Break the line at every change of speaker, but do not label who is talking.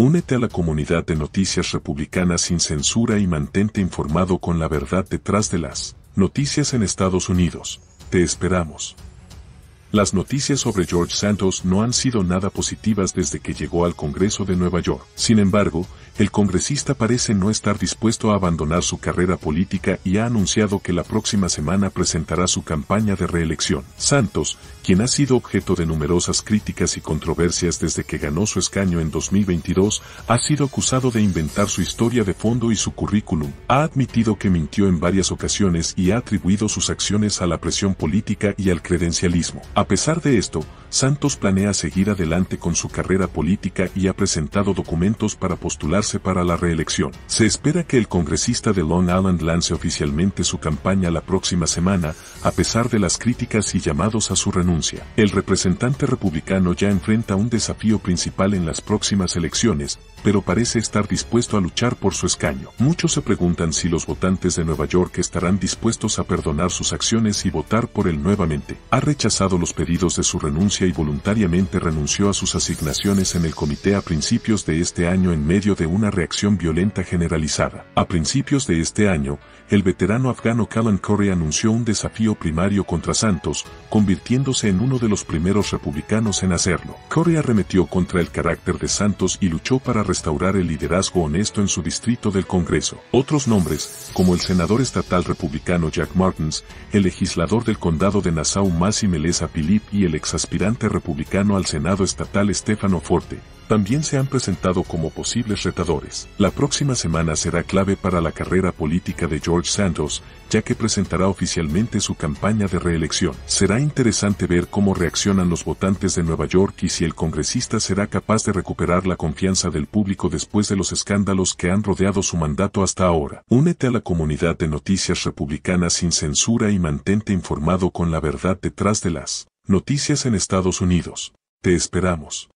Únete a la comunidad de noticias republicanas sin censura y mantente informado con la verdad detrás de las noticias en Estados Unidos. Te esperamos. Las noticias sobre George Santos no han sido nada positivas desde que llegó al Congreso de Nueva York. Sin embargo, el congresista parece no estar dispuesto a abandonar su carrera política y ha anunciado que la próxima semana presentará su campaña de reelección. Santos, quien ha sido objeto de numerosas críticas y controversias desde que ganó su escaño en 2022, ha sido acusado de inventar su historia de fondo y su currículum. Ha admitido que mintió en varias ocasiones y ha atribuido sus acciones a la presión política y al credencialismo. A pesar de esto, Santos planea seguir adelante con su carrera política y ha presentado documentos para postularse para la reelección. Se espera que el congresista de Long Island lance oficialmente su campaña la próxima semana, a pesar de las críticas y llamados a su renuncia. El representante republicano ya enfrenta un desafío principal en las próximas elecciones, pero parece estar dispuesto a luchar por su escaño. Muchos se preguntan si los votantes de Nueva York estarán dispuestos a perdonar sus acciones y votar por él nuevamente. Ha rechazado los pedidos de su renuncia y voluntariamente renunció a sus asignaciones en el comité a principios de este año en medio de una reacción violenta generalizada. A principios de este año, el veterano afgano Callan Corey anunció un desafío primario contra Santos, convirtiéndose en uno de los primeros republicanos en hacerlo. Corey arremetió contra el carácter de Santos y luchó para restaurar el liderazgo honesto en su distrito del Congreso. Otros nombres, como el senador estatal republicano Jack Martins, el legislador del condado de Nassau A y el exaspirante republicano al Senado estatal Stefano Forte, también se han presentado como posibles retadores. La próxima semana será clave para la carrera política de George Santos, ya que presentará oficialmente su campaña de reelección. Será interesante ver cómo reaccionan los votantes de Nueva York y si el congresista será capaz de recuperar la confianza del público después de los escándalos que han rodeado su mandato hasta ahora. Únete a la comunidad de noticias republicanas sin censura y mantente informado con la verdad detrás de las Noticias en Estados Unidos. Te esperamos.